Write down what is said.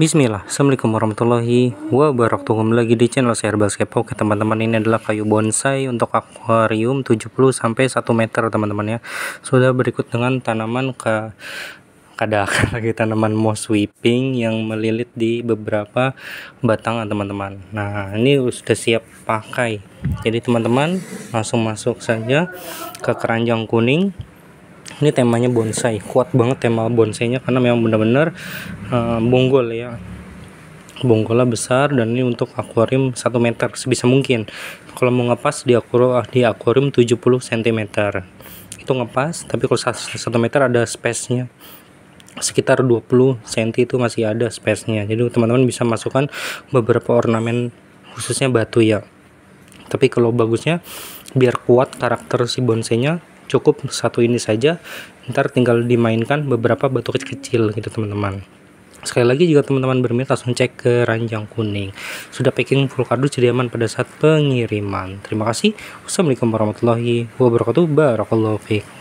Bismillah, Assalamualaikum warahmatullahi wabarakatuh Kembali lagi di channel saya Skepo Oke teman-teman ini adalah kayu bonsai untuk akuarium 70-1 meter teman-teman ya Sudah berikut dengan tanaman ke kadang lagi tanaman moss sweeping yang melilit di beberapa batang, teman-teman nah ini sudah siap pakai jadi teman-teman langsung masuk saja ke keranjang kuning ini temanya bonsai kuat banget tema bonsainya karena memang benar-benar uh, bonggol ya bonggolnya besar dan ini untuk akuarium 1 meter sebisa mungkin kalau mau ngepas di akuarium ah, di akuarium 70 cm itu ngepas tapi kalau 1 meter ada space-nya sekitar 20 cm itu masih ada space-nya jadi teman-teman bisa masukkan beberapa ornamen khususnya batu ya tapi kalau bagusnya biar kuat karakter si bonsainya cukup satu ini saja ntar tinggal dimainkan beberapa batu kecil gitu teman-teman sekali lagi jika teman-teman berminat langsung cek ke ranjang kuning sudah packing full kardus jadi aman pada saat pengiriman terima kasih wassalamualaikum warahmatullahi wabarakatuh barakallahu fiqh